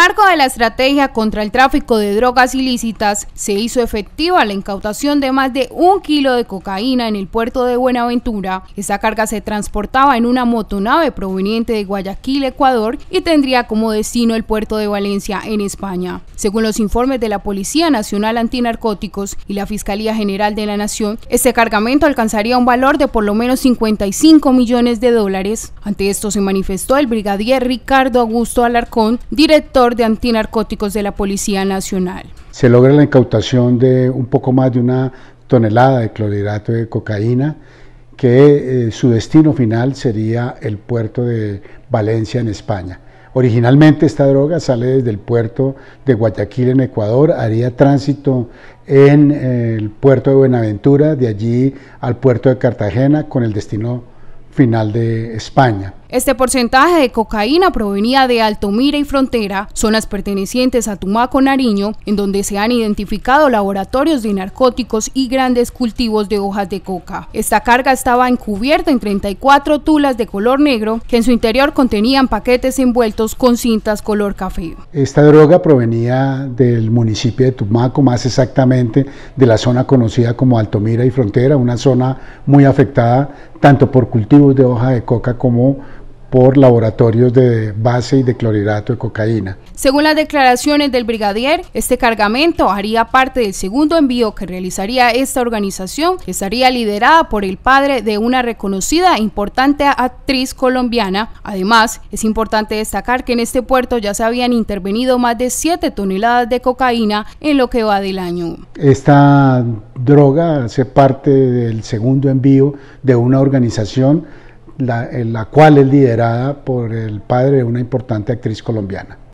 marco de la estrategia contra el tráfico de drogas ilícitas, se hizo efectiva la incautación de más de un kilo de cocaína en el puerto de Buenaventura. Esta carga se transportaba en una motonave proveniente de Guayaquil, Ecuador, y tendría como destino el puerto de Valencia, en España. Según los informes de la Policía Nacional Antinarcóticos y la Fiscalía General de la Nación, este cargamento alcanzaría un valor de por lo menos 55 millones de dólares. Ante esto se manifestó el brigadier Ricardo Augusto Alarcón, director de antinarcóticos de la Policía Nacional. Se logra la incautación de un poco más de una tonelada de clorhidrato de cocaína, que eh, su destino final sería el puerto de Valencia en España. Originalmente esta droga sale desde el puerto de Guayaquil en Ecuador, haría tránsito en eh, el puerto de Buenaventura, de allí al puerto de Cartagena con el destino final de España. Este porcentaje de cocaína provenía de Altomira y Frontera, zonas pertenecientes a Tumaco, Nariño, en donde se han identificado laboratorios de narcóticos y grandes cultivos de hojas de coca. Esta carga estaba encubierta en 34 tulas de color negro que en su interior contenían paquetes envueltos con cintas color café. Esta droga provenía del municipio de Tumaco, más exactamente de la zona conocida como Altomira y Frontera, una zona muy afectada tanto por cultivos de hoja de coca como por laboratorios de base y de clorhidrato de cocaína. Según las declaraciones del brigadier, este cargamento haría parte del segundo envío que realizaría esta organización, que estaría liderada por el padre de una reconocida e importante actriz colombiana. Además, es importante destacar que en este puerto ya se habían intervenido más de 7 toneladas de cocaína en lo que va del año. Esta droga hace parte del segundo envío de una organización la, la cual es liderada por el padre de una importante actriz colombiana.